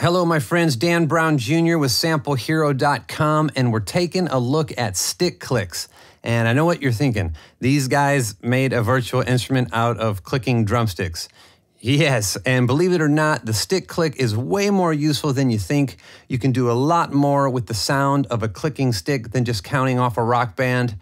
Hello, my friends. Dan Brown Jr. with SampleHero.com, and we're taking a look at stick clicks. And I know what you're thinking. These guys made a virtual instrument out of clicking drumsticks. Yes, and believe it or not, the stick click is way more useful than you think. You can do a lot more with the sound of a clicking stick than just counting off a rock band.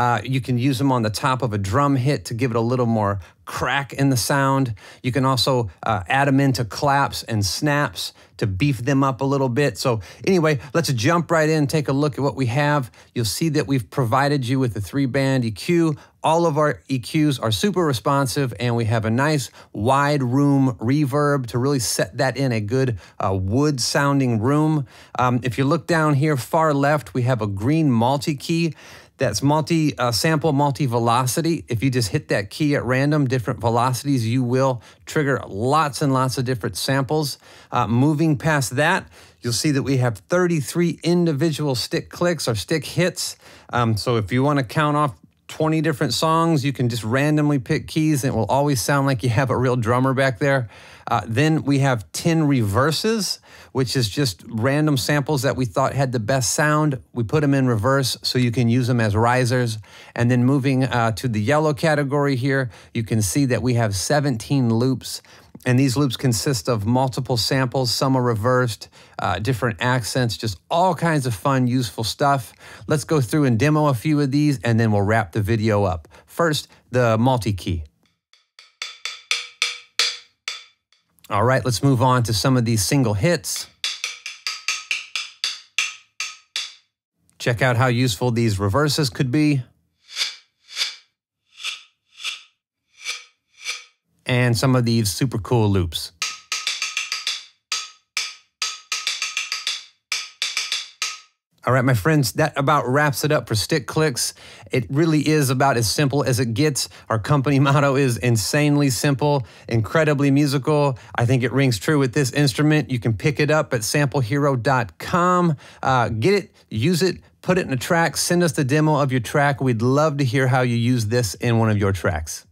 Uh, you can use them on the top of a drum hit to give it a little more crack in the sound. You can also uh, add them into claps and snaps to beef them up a little bit. So anyway, let's jump right in, take a look at what we have. You'll see that we've provided you with a three band EQ. All of our EQs are super responsive and we have a nice wide room reverb to really set that in a good uh, wood sounding room. Um, if you look down here far left, we have a green multi-key. That's multi uh, sample multi velocity. If you just hit that key at random, different velocities, you will trigger lots and lots of different samples. Uh, moving past that, you'll see that we have 33 individual stick clicks or stick hits. Um, so if you want to count off 20 different songs. You can just randomly pick keys and it will always sound like you have a real drummer back there. Uh, then we have 10 reverses, which is just random samples that we thought had the best sound. We put them in reverse so you can use them as risers. And then moving uh, to the yellow category here, you can see that we have 17 loops. And these loops consist of multiple samples, some are reversed, uh, different accents, just all kinds of fun, useful stuff. Let's go through and demo a few of these and then we'll wrap the video up. First, the multi-key. All right, let's move on to some of these single hits. Check out how useful these reverses could be. and some of these super cool loops. All right, my friends, that about wraps it up for Stick Clicks. It really is about as simple as it gets. Our company motto is insanely simple, incredibly musical. I think it rings true with this instrument. You can pick it up at samplehero.com. Uh, get it, use it, put it in a track, send us the demo of your track. We'd love to hear how you use this in one of your tracks.